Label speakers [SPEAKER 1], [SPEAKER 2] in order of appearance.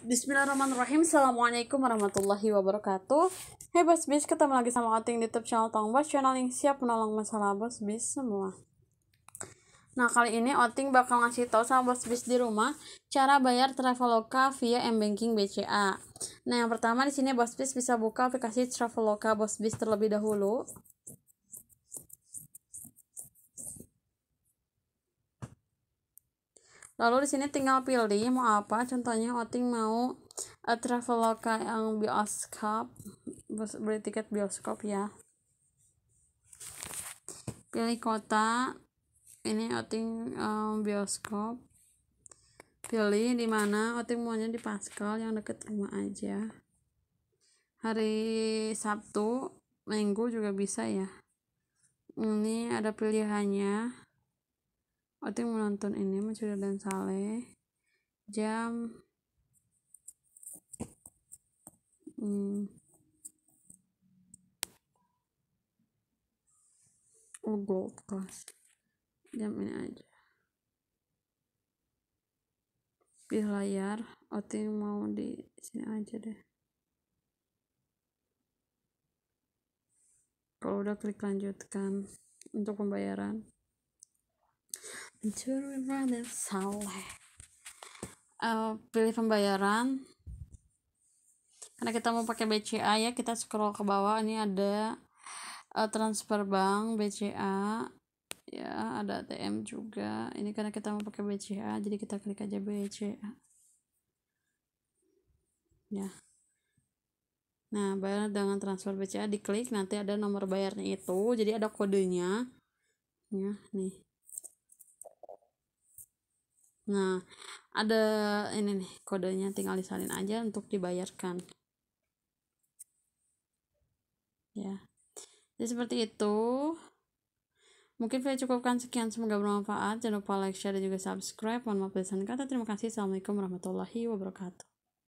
[SPEAKER 1] Bismillahirrahmanirrahim Assalamualaikum warahmatullahi wabarakatuh Hai Bos Bis, ketemu lagi sama Oting di YouTube channel Tong Bos Channel yang siap menolong masalah Bos Bis semua Nah kali ini Oting bakal ngasih tau sama Bos Bis di rumah Cara bayar Traveloka via M-Banking BCA Nah yang pertama di sini Bos Bis bisa buka aplikasi Traveloka Bos Bis terlebih dahulu Lalu di sini tinggal pilih mau apa. Contohnya Oting mau a eh, traveloka yang bioskop, beli tiket bioskop ya. Pilih kota. Ini Oting um, bioskop. Pilih di mana Oting maunya di Pascal yang deket rumah aja. Hari Sabtu, Minggu juga bisa ya. Ini ada pilihannya mau menonton ini mencuri dan Saleh jam hmm, oh gold class jam ini aja di layar Oti mau di sini aja deh kalau udah klik lanjutkan untuk pembayaran Juru dan Saleh uh, pilih pembayaran karena kita mau pakai BCA ya kita scroll ke bawah ini ada uh, transfer bank BCA ya ada ATM juga ini karena kita mau pakai BCA jadi kita klik aja BCA ya nah bayar dengan transfer BCA diklik nanti ada nomor bayarnya itu jadi ada kodenya ya nih Nah, ada ini nih kodenya tinggal disalin aja untuk dibayarkan. Ya. Jadi seperti itu. Mungkin saya cukupkan sekian semoga bermanfaat. Jangan lupa like, share dan juga subscribe. Mohon maaf dan kata. Terima kasih. Assalamualaikum warahmatullahi wabarakatuh.